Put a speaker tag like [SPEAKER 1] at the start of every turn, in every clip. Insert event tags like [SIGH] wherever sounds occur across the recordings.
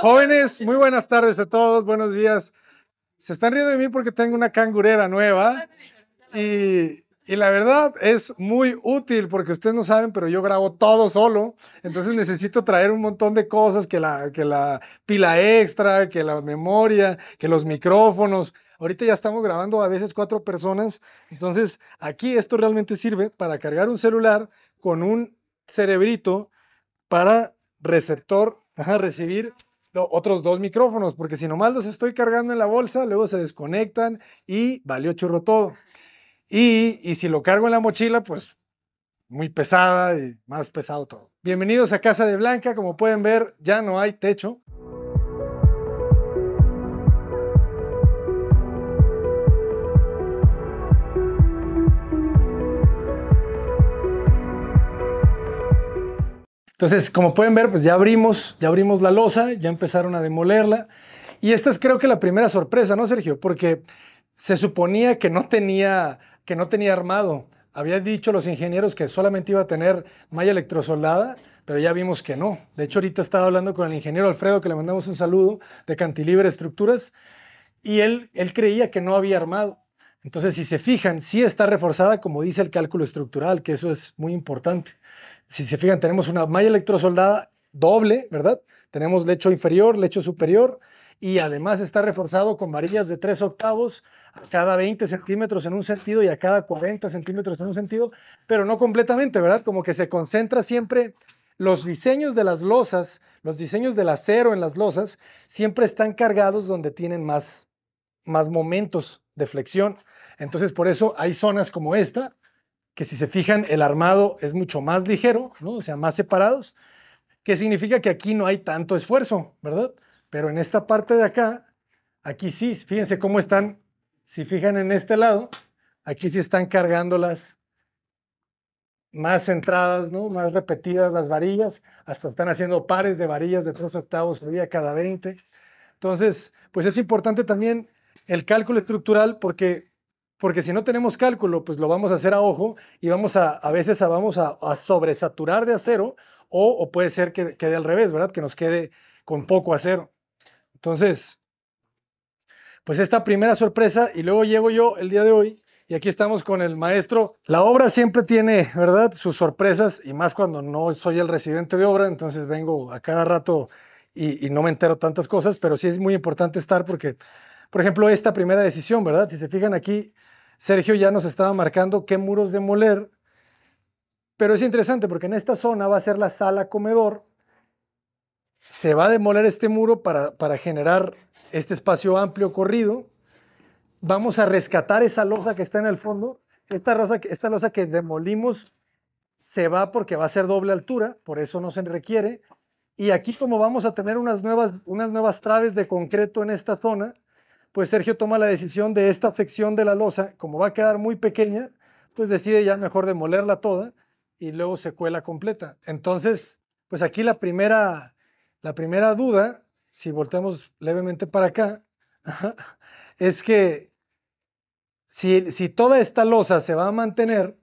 [SPEAKER 1] Jóvenes, muy buenas tardes a todos, buenos días. Se están riendo de mí porque tengo una cangurera nueva y, y la verdad es muy útil porque ustedes no saben, pero yo grabo todo solo. Entonces necesito traer un montón de cosas, que la, que la pila extra, que la memoria, que los micrófonos. Ahorita ya estamos grabando a veces cuatro personas. Entonces aquí esto realmente sirve para cargar un celular con un cerebrito para receptor, recibir otros dos micrófonos, porque si nomás los estoy cargando en la bolsa, luego se desconectan y valió churro todo. Y, y si lo cargo en la mochila, pues muy pesada y más pesado todo. Bienvenidos a Casa de Blanca, como pueden ver ya no hay techo. Entonces, como pueden ver, pues ya abrimos, ya abrimos la losa, ya empezaron a demolerla. Y esta es creo que la primera sorpresa, ¿no, Sergio? Porque se suponía que no tenía, que no tenía armado. Había dicho los ingenieros que solamente iba a tener malla electrosoldada, pero ya vimos que no. De hecho, ahorita estaba hablando con el ingeniero Alfredo, que le mandamos un saludo, de Cantilibre Estructuras, y él, él creía que no había armado. Entonces, si se fijan, sí está reforzada, como dice el cálculo estructural, que eso es muy importante. Si se fijan, tenemos una malla electrosoldada doble, ¿verdad? Tenemos lecho inferior, lecho superior, y además está reforzado con varillas de 3 octavos a cada 20 centímetros en un sentido y a cada 40 centímetros en un sentido, pero no completamente, ¿verdad? Como que se concentra siempre los diseños de las losas, los diseños del acero en las losas, siempre están cargados donde tienen más más momentos de flexión. Entonces, por eso hay zonas como esta, que si se fijan, el armado es mucho más ligero, ¿no? o sea, más separados, que significa que aquí no hay tanto esfuerzo, ¿verdad? Pero en esta parte de acá, aquí sí, fíjense cómo están, si fijan en este lado, aquí sí están cargándolas más centradas, ¿no? más repetidas las varillas, hasta están haciendo pares de varillas de 3 octavos sería cada 20. Entonces, pues es importante también el cálculo estructural porque, porque si no tenemos cálculo, pues lo vamos a hacer a ojo y vamos a, a veces a, vamos a, sobresaturar de acero o, puede ser que quede al revés, ¿verdad? Que nos quede con poco acero. Entonces, pues esta primera sorpresa y luego llego yo el día de hoy y aquí estamos con el maestro. La obra siempre tiene, ¿verdad? Sus sorpresas y más cuando no soy el residente de obra, entonces vengo a cada rato y, y no me entero tantas cosas, pero sí es muy importante estar porque por ejemplo, esta primera decisión, ¿verdad? Si se fijan aquí, Sergio ya nos estaba marcando qué muros demoler, pero es interesante porque en esta zona va a ser la sala comedor. Se va a demoler este muro para, para generar este espacio amplio corrido. Vamos a rescatar esa losa que está en el fondo. Esta, rosa, esta losa que demolimos se va porque va a ser doble altura, por eso no se requiere. Y aquí como vamos a tener unas nuevas, unas nuevas traves de concreto en esta zona, pues Sergio toma la decisión de esta sección de la losa, como va a quedar muy pequeña, pues decide ya mejor demolerla toda y luego secuela completa. Entonces, pues aquí la primera, la primera duda, si volteamos levemente para acá, [LAUGHS] es que si, si toda esta losa se va a mantener,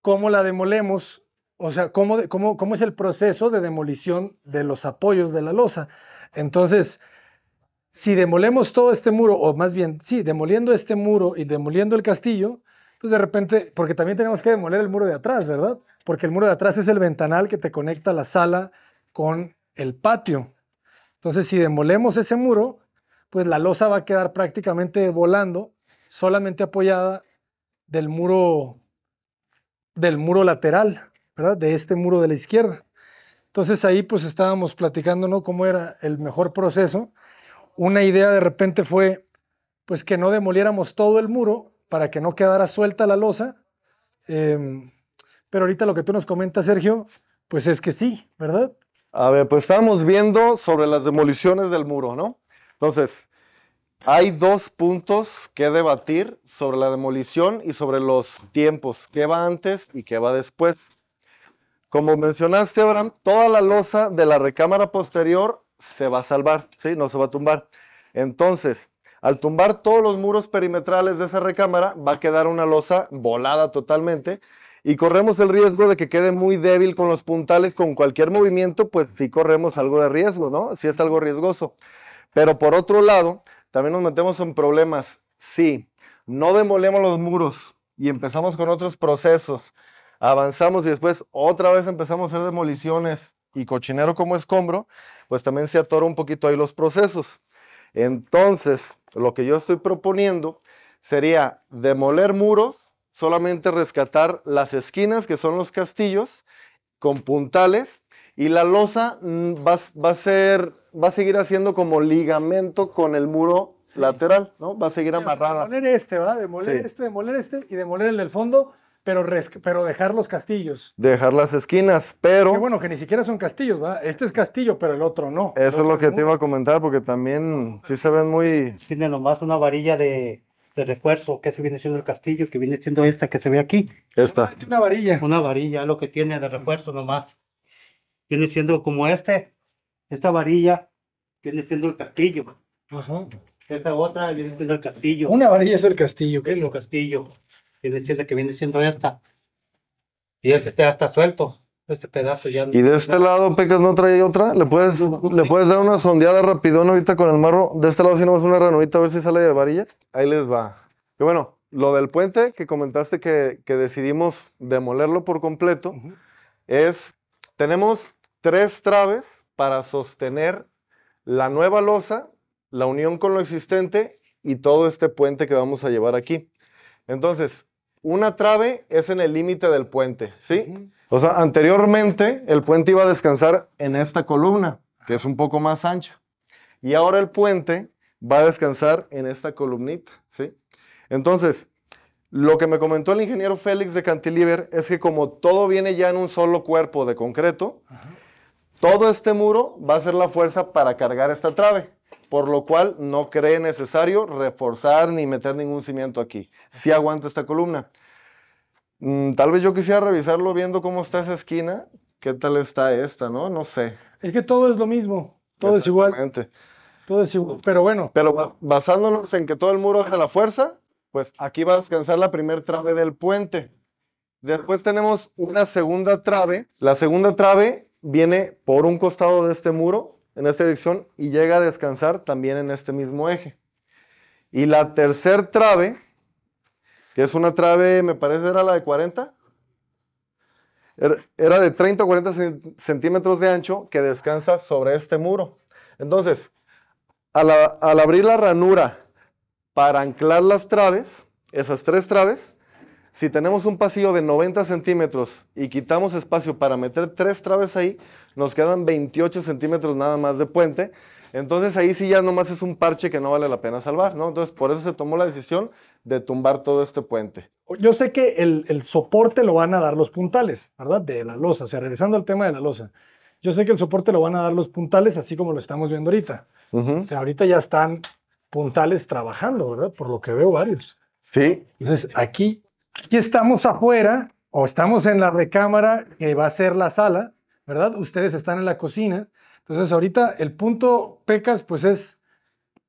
[SPEAKER 1] ¿cómo la demolemos? O sea, ¿cómo, cómo, cómo es el proceso de demolición de los apoyos de la losa? Entonces, si demolemos todo este muro, o más bien, sí, demoliendo este muro y demoliendo el castillo, pues de repente, porque también tenemos que demoler el muro de atrás, ¿verdad? Porque el muro de atrás es el ventanal que te conecta la sala con el patio. Entonces, si demolemos ese muro, pues la losa va a quedar prácticamente volando, solamente apoyada del muro del muro lateral, ¿verdad? De este muro de la izquierda. Entonces ahí pues estábamos platicando, ¿no? Cómo era el mejor proceso una idea de repente fue pues que no demoliéramos todo el muro para que no quedara suelta la losa. Em, pero ahorita lo que tú nos comentas, Sergio, pues es que sí, ¿verdad?
[SPEAKER 2] A ver, pues estamos
[SPEAKER 1] viendo sobre
[SPEAKER 2] las demoliciones del muro, ¿no? Entonces, hay dos puntos que debatir sobre la demolición y sobre los tiempos, qué va antes y qué va después. Como mencionaste, Abraham, toda la losa de la recámara posterior se va a salvar, ¿sí? No se va a tumbar. Entonces, al tumbar todos los muros perimetrales de esa recámara, va a quedar una losa volada totalmente y corremos el riesgo de que quede muy débil con los puntales, con cualquier movimiento, pues sí corremos algo de riesgo, ¿no? Sí es algo riesgoso. Pero por otro lado, también nos metemos en problemas. Si no demolemos los muros y empezamos con otros procesos, avanzamos y después otra vez empezamos a hacer demoliciones y cochinero como escombro, pues también se atora un poquito ahí los procesos. Entonces, lo que yo estoy proponiendo sería demoler muros, solamente rescatar las esquinas, que son los castillos, con puntales, y la losa mm, va, va, a, ser, va a seguir haciendo como ligamento con el muro lateral, ¿no? Va a seguir amarrada.
[SPEAKER 1] Demoler este, ¿verdad? Demoler este, demoler este y demoler el del fondo pero, pero dejar los castillos.
[SPEAKER 2] Dejar las esquinas, pero... Qué bueno,
[SPEAKER 1] que ni siquiera son castillos, ¿verdad? Este es castillo, pero el otro no. Eso es lo que te
[SPEAKER 3] iba a comentar, porque también sí se ven muy... Tiene nomás una varilla de, refuerzo, que se viene siendo el castillo, que viene siendo esta que se ve aquí. Esta. Ah, una varilla. Una varilla, lo que tiene de refuerzo nomás. Viene siendo como este, esta varilla, viene siendo el castillo. Ajá. Esta otra viene siendo el castillo. Una varilla es el castillo, ¿qué es lo castillo? Y siendo que viene siendo esta. Y este ya está suelto. Este pedazo ya. Y
[SPEAKER 2] de este lado, Pecas, no trae otra. ¿Le puedes, le puedes dar una sondeada rapidón ahorita con el marro. De este lado, si no vas una ranurita a ver si sale de varilla. Ahí les va. Y bueno, lo del puente que comentaste que, decidimos demolerlo por completo es. Tenemos tres traves para sostener la nueva losa, la unión con lo existente y todo este puente que vamos a llevar aquí. Entonces, una trave es en el límite del puente, ¿sí? O sea, anteriormente el puente iba a descansar en esta columna, que es un poco más ancha. Y ahora el puente va a descansar en esta columnita, ¿sí? Entonces, lo que me comentó el ingeniero Félix de Cantilever es que como todo viene ya en un solo cuerpo de concreto, todo este muro va a ser la fuerza para cargar esta trave por lo cual no cree necesario reforzar ni meter ningún cimiento aquí. Si aguanto esta columna. Mm, tal vez yo quisiera revisarlo viendo cómo está esa esquina, qué tal está esta, ¿no? No sé. Es que todo es lo mismo, todo es igual. Todo es igual, pero bueno. Pero basándonos en que todo el muro es la fuerza, pues aquí va a descansar la primera trave del puente. Después tenemos una segunda trave. La segunda trave viene por un costado de este muro en esta dirección y llega a descansar también en este mismo eje. Y la tercer trave, que es una trave, me parece era la de 40, er, era de 30 o 40 centímetros de ancho que descansa sobre este muro. Entonces, al, al abrir la ranura para anclar las traves, esas tres traves, si tenemos un pasillo de 90 centímetros y quitamos espacio para meter tres traves ahí, nos quedan 28 centímetros nada más de puente. Entonces ahí sí ya nomás es un parche que no vale la pena salvar, ¿no? Entonces por eso se tomó la decisión de tumbar todo este puente.
[SPEAKER 1] Yo sé que el, soporte lo van a dar los puntales, ¿verdad? De la losa, o sea, regresando al tema de la losa. Yo sé que el soporte lo van a dar los puntales así como lo estamos viendo ahorita. O sea, ahorita ya están puntales trabajando, ¿verdad? Por lo que veo varios. Sí. Entonces, aquí Aquí estamos afuera o estamos en la recámara que va a ser la sala, ¿verdad? Ustedes están en la cocina. Entonces ahorita el punto pecas pues es,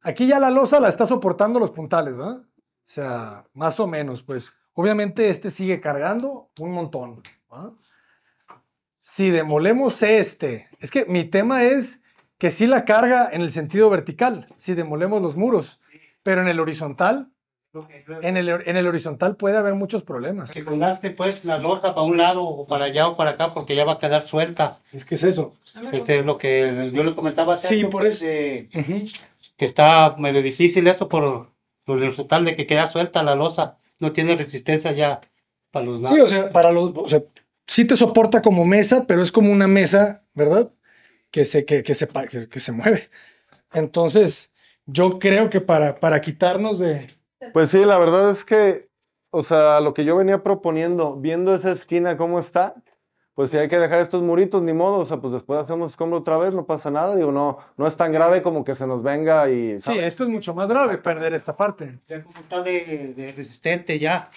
[SPEAKER 1] aquí ya la losa la está soportando los puntales, ¿verdad? O sea, más o menos pues. Obviamente este sigue cargando un montón. Si demolemos este, es que mi tema es que sí la carga en el sentido vertical, si demolemos los muros, pero en el horizontal en el, en el horizontal puede haber muchos problemas. colgaste pues
[SPEAKER 3] la losa para un lado o para allá o para acá porque ya va a quedar suelta. Es que es eso. Este es lo que yo le comentaba. Hace sí, por pues, eso. Que está medio difícil eso por lo horizontal de que queda suelta la losa. No tiene resistencia ya para los lados. Sí, o sea,
[SPEAKER 1] para los, o sea, sí te soporta como mesa, pero es como una mesa, ¿verdad? Que se, que, se, que se mueve. Entonces, yo creo que para, para quitarnos de pues sí, la verdad
[SPEAKER 2] es que, o sea, lo que yo venía proponiendo, viendo esa esquina cómo está, pues si hay que dejar estos muritos, ni modo, o sea, pues después hacemos escombro otra vez, no pasa nada, digo, no, no es tan grave como que se nos venga y... Sí,
[SPEAKER 3] esto es mucho más grave, perder esta parte. Ya cómo está de, de resistente ya,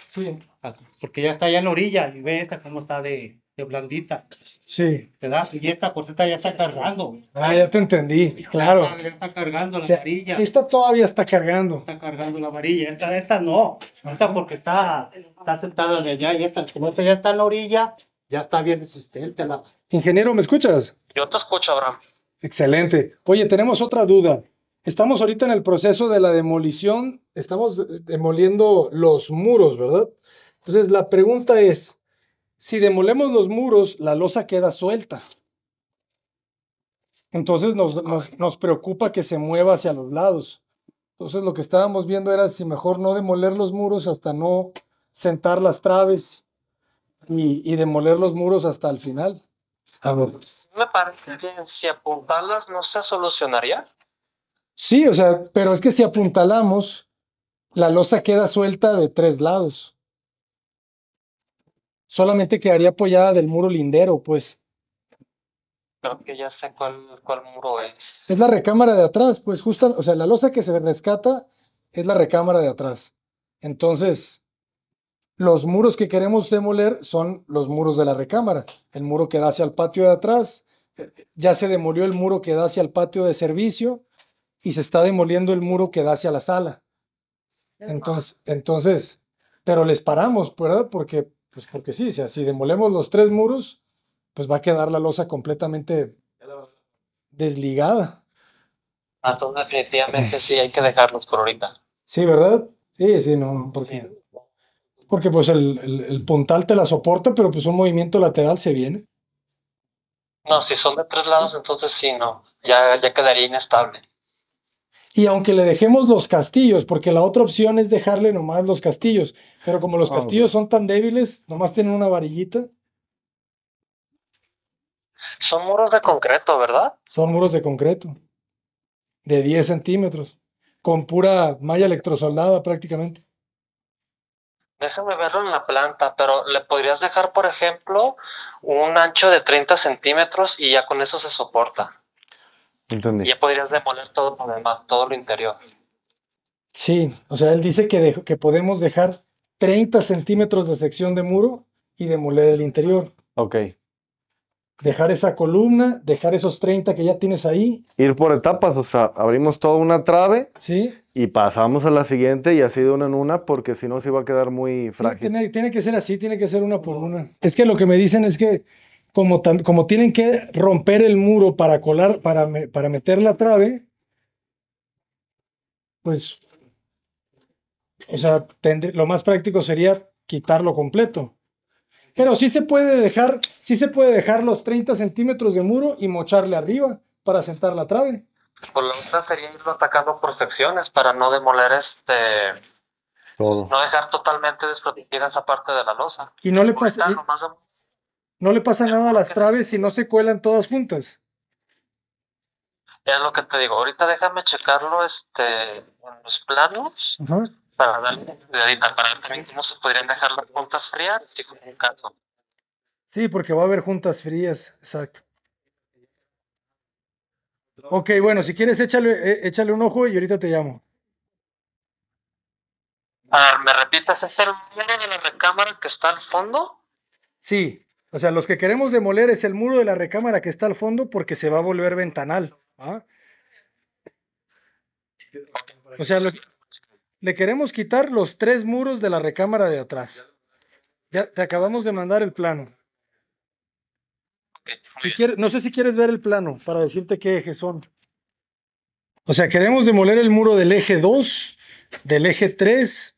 [SPEAKER 3] porque ya está ya en la orilla y ve esta cómo está de de blandita. Sí. Te da y pues, esta ya está cargando.
[SPEAKER 1] Ah, ya te entendí, claro.
[SPEAKER 3] está cargando la Esta
[SPEAKER 1] todavía está cargando.
[SPEAKER 3] Está cargando la varilla. Esta, esta no. Esta porque está, está sentada de allá y esta, como esta ya está en la orilla, ya está bien resistente.
[SPEAKER 1] Ingeniero, ¿me escuchas?
[SPEAKER 3] Yo te escucho, Abraham.
[SPEAKER 1] Excelente. Oye, tenemos otra duda. Estamos ahorita en el proceso de la demolición. Estamos eh, demoliendo los muros, ¿verdad? Entonces, la pregunta es, si demolemos los muros, la losa queda suelta. Entonces nos, preocupa que se mueva hacia los lados. Entonces lo que estábamos viendo era si mejor no demoler los muros hasta no sentar las traves y, demoler los muros hasta el final. A ah,
[SPEAKER 3] ver. Me parece que si apuntalas no se solucionaría.
[SPEAKER 1] Sí, o sea, pero es que si apuntalamos, la losa queda suelta de tres lados solamente quedaría apoyada del muro lindero, pues.
[SPEAKER 3] Creo que ya sé cuál, muro es.
[SPEAKER 1] Es la recámara de atrás, pues justo, o sea, la losa que se rescata es la recámara de atrás. Entonces, los muros que queremos demoler son los muros de la recámara. El muro que da hacia el patio de atrás, eh, ya se demolió el muro que da hacia el patio de servicio y se está demoliendo el muro que da hacia la sala. Entonces, entonces pero les paramos, ¿verdad? Porque pues porque sí, si demolemos los tres muros, pues va a quedar la losa completamente desligada.
[SPEAKER 3] Ah, entonces definitivamente sí hay que dejarlos por ahorita.
[SPEAKER 1] Sí, ¿verdad? Sí, sí, no, porque, pues el, el, puntal te la soporta, pero pues un movimiento lateral se
[SPEAKER 3] viene. No, si son de tres lados, entonces sí, no, ya, ya quedaría inestable.
[SPEAKER 1] Y aunque le dejemos los castillos, porque la otra opción es dejarle nomás los castillos, pero como los ah, castillos son tan débiles, nomás tienen una varillita.
[SPEAKER 3] Son muros de concreto, ¿verdad?
[SPEAKER 1] Son muros de concreto, de 10 centímetros, con pura malla electrosoldada prácticamente.
[SPEAKER 3] Déjame verlo en la planta, pero le podrías dejar, por ejemplo, un ancho de 30 centímetros y ya con eso se soporta. Y ya podrías demoler todo lo demás, todo lo interior.
[SPEAKER 1] Sí, o sea, él dice que, que podemos dejar 30 centímetros de sección de muro y demoler el interior. Ok. Dejar esa columna, dejar esos 30 que ya tienes ahí.
[SPEAKER 2] Ir por etapas, o sea, abrimos toda una trave. Sí. Y pasamos a la siguiente y así de una en una, porque si
[SPEAKER 1] no se iba a quedar muy frágil. Sí, tiene, tiene que ser así, tiene que ser una por una. Es que lo que me dicen es que como, tienen que romper el muro para colar, para, para meter la trave, pues, o sea, lo más práctico sería quitarlo completo. Pero sí se puede dejar, sí se puede dejar los 30 centímetros de muro y mocharle arriba para sentar la trave.
[SPEAKER 3] Pues la otra sería irlo atacando por secciones para no demoler este. No dejar totalmente desprotegida esa parte de la losa. Y no le pasa.
[SPEAKER 1] No le pasa nada a las traves si no se cuelan todas juntas.
[SPEAKER 3] Es lo que te digo. Ahorita déjame checarlo este, en los planos para darle para ver también cómo se podrían dejar las juntas frías si fue un caso.
[SPEAKER 1] Sí, porque va a haber juntas frías, exacto. Ok, bueno, si quieres échale, e, un ojo y ahorita te llamo.
[SPEAKER 3] A ver, ¿me repitas? ¿Es el de la recámara que está al fondo?
[SPEAKER 1] Sí. O sea, los que queremos demoler es el muro de la recámara que está al fondo porque se va a volver ventanal. O sea, le queremos quitar los tres muros de la recámara de atrás. Ya te acabamos de mandar el plano. no sé si quieres ver el plano para decirte qué ejes son. O sea, queremos demoler el muro del eje 2, del eje 3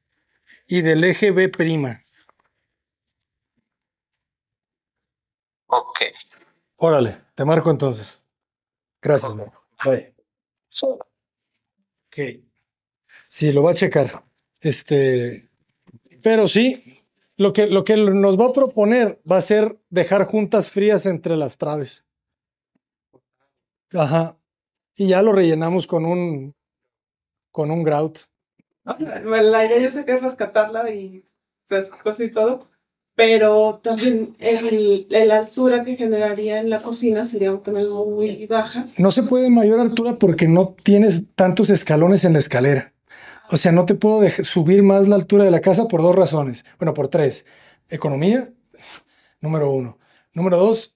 [SPEAKER 1] y del eje B'. Ok. Órale, te marco entonces. Gracias, okay. Ok. Sí, lo va a checar. Este, pero sí, lo que, lo que nos va a proponer va a ser dejar juntas frías entre las traves. Ajá. Y ya lo rellenamos con un con un grout.
[SPEAKER 3] Ah, la, idea yo sé que rescatarla y cosas y todo pero también la altura que generaría en la cocina sería también muy baja.
[SPEAKER 1] No se puede mayor altura porque no tienes tantos escalones en la escalera. O sea, no te puedo subir más la altura de la casa por dos razones. Bueno, por tres. Economía, número uno. Número dos,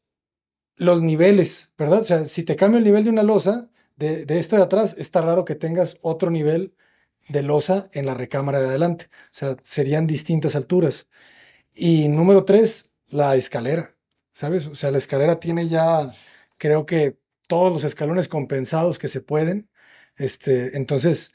[SPEAKER 1] los niveles, ¿verdad? O sea, si te cambio el nivel de una losa, de, de esta de atrás, está raro que tengas otro nivel de losa en la recámara de adelante. O sea, serían distintas alturas. Y número tres, la escalera, ¿sabes? O sea, la escalera tiene ya, creo que todos los escalones compensados que se pueden. Este, entonces,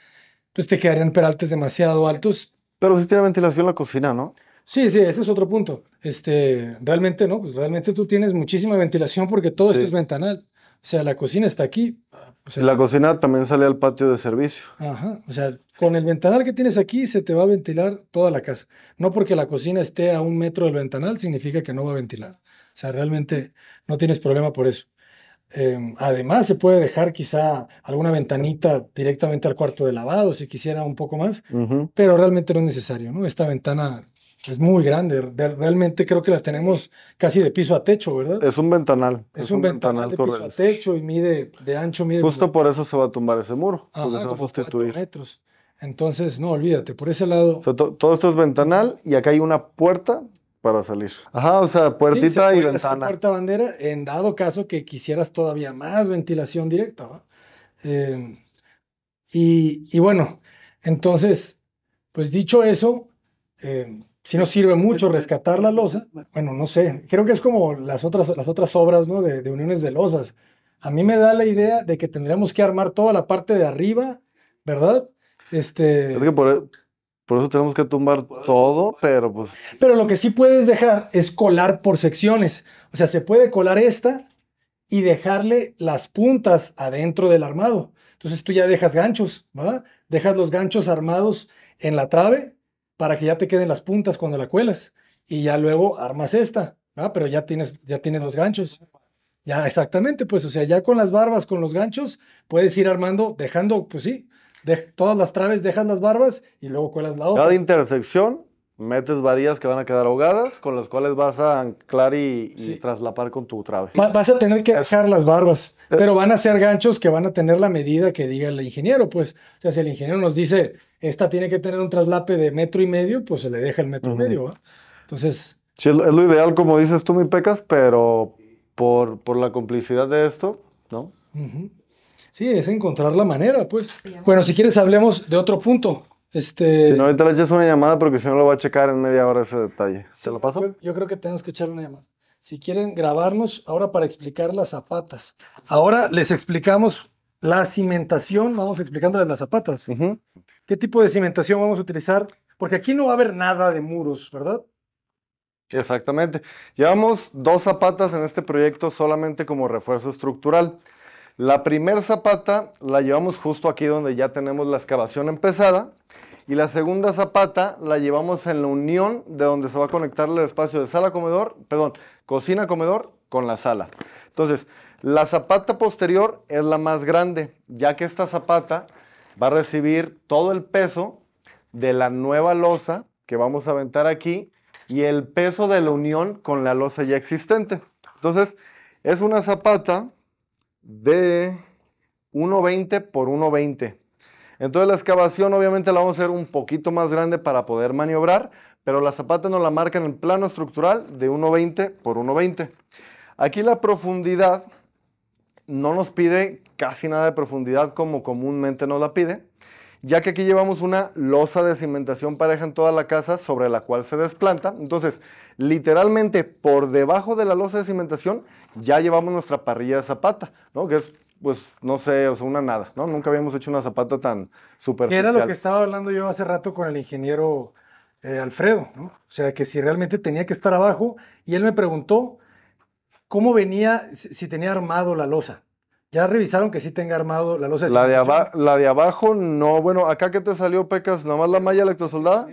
[SPEAKER 1] pues te quedarían peraltes demasiado altos. Pero sí tiene ventilación la cocina, ¿no? Sí, sí, ese es otro punto. Este, realmente no, pues realmente tú tienes muchísima ventilación porque todo esto es ventanal. O sea, la cocina está aquí.
[SPEAKER 2] la cocina también sale al patio de servicio.
[SPEAKER 1] Ajá. O sea, con el ventanal que tienes aquí se te va a ventilar toda la casa. No porque la cocina esté a un metro del ventanal significa que no va a ventilar. O sea, realmente no tienes problema por eso. Em, además, se puede dejar quizá alguna ventanita directamente al cuarto de lavado si quisiera un poco más, pero realmente no es necesario, ¿no? Esta ventana es muy grande, realmente creo que la tenemos casi de piso a techo, ¿verdad?
[SPEAKER 2] Es un ventanal. Es, un, ventanal, de piso a
[SPEAKER 1] techo y mide, de ancho mide. Justo
[SPEAKER 2] por eso se va a tumbar ese muro, Ajá, se a Metros.
[SPEAKER 1] Entonces, no, olvídate, por ese lado. todo esto
[SPEAKER 2] es ventanal y acá hay una puerta para salir. Ajá, o sea, puertita y ventana.
[SPEAKER 1] puerta bandera, en dado caso que quisieras todavía más ventilación directa. Eh, y, bueno, entonces, pues dicho eso, eh, si no sirve mucho pues, rescatar la losa. Bueno, no sé, creo que es como las otras, las otras obras ¿no? de, uniones de losas. A mí me da la idea de que tendríamos que armar toda la parte de arriba, ¿verdad? Este...
[SPEAKER 2] por, e, por eso tenemos que tumbar todo, pero pues...
[SPEAKER 1] Pero lo que sí puedes dejar es colar por secciones. O sea, se puede colar esta y dejarle las puntas adentro del armado. Entonces tú ya dejas ganchos, ¿verdad? Dejas los ganchos armados en la trave para que ya te queden las puntas cuando la cuelas. Y ya luego armas esta, pero ya tienes, ya tienes los ganchos. Ya, exactamente, pues, o sea, ya con las barbas, con los ganchos, puedes ir armando, dejando, pues sí, todas las traves, dejan las barbas y luego cuelas la otra. Cada
[SPEAKER 2] intersección metes varillas que van a quedar ahogadas, con las cuales vas a anclar y, traslapar con tu trave. vas
[SPEAKER 1] a tener que dejar las barbas, eh. pero van a ser ganchos que van a tener la medida que diga el ingeniero, pues. O sea, si el ingeniero nos dice, esta tiene que tener un traslape de metro y medio, pues se le deja el metro y medio, Entonces...
[SPEAKER 2] Sí, es lo ideal, como dices tú, mi pecas, pero por, por la complicidad de esto, ¿no?
[SPEAKER 1] Sí, es encontrar la manera, pues. Bueno, si quieres hablemos de otro punto. Este, si
[SPEAKER 2] no, ahorita le echas una llamada porque si no lo va a checar en media hora ese detalle. ¿Se lo
[SPEAKER 1] paso? Yo, creo que tenemos que echarle una llamada. Si quieren grabarnos, ahora para explicar las zapatas. Ahora les explicamos la cimentación, vamos explicándoles las zapatas. ¿Qué tipo de cimentación vamos a utilizar? Porque aquí no va a haber nada de muros, ¿verdad?
[SPEAKER 2] Exactamente.
[SPEAKER 1] Llevamos dos zapatas en
[SPEAKER 2] este proyecto solamente como refuerzo estructural. La primera zapata la llevamos justo aquí donde ya tenemos la excavación empezada y la segunda zapata la llevamos en la unión de donde se va a conectar el espacio de sala comedor, perdón, cocina comedor con la sala. Entonces, la zapata posterior es la más grande, ya que esta zapata va a recibir todo el peso de la nueva losa que vamos a aventar aquí y el peso de la unión con la losa ya existente. Entonces, es una zapata de 1.20 por 1.20. Entonces la excavación obviamente la vamos a hacer un poquito más grande para poder maniobrar, pero la zapata nos la marca en el plano estructural de 1.20 por 1.20. Aquí la profundidad no nos pide casi nada de profundidad como comúnmente nos la pide, ya que aquí llevamos una losa de cimentación pareja en toda la casa sobre la cual se desplanta. Entonces, literalmente por debajo de la losa de cimentación ya llevamos nuestra parrilla de zapata, ¿no? que es pues no sé, o sea, una nada, ¿no? Nunca habíamos hecho una zapata tan superficial. era lo que
[SPEAKER 1] estaba hablando yo hace rato con el ingeniero eh, Alfredo, ¿no? O sea, que si realmente tenía que estar abajo, y él me preguntó cómo venía, si tenía armado la losa. Ya revisaron que sí tenga armado la losa. la, de
[SPEAKER 2] la de abajo no, bueno, acá que te salió, Pecas, nomás más la malla electrosoldada.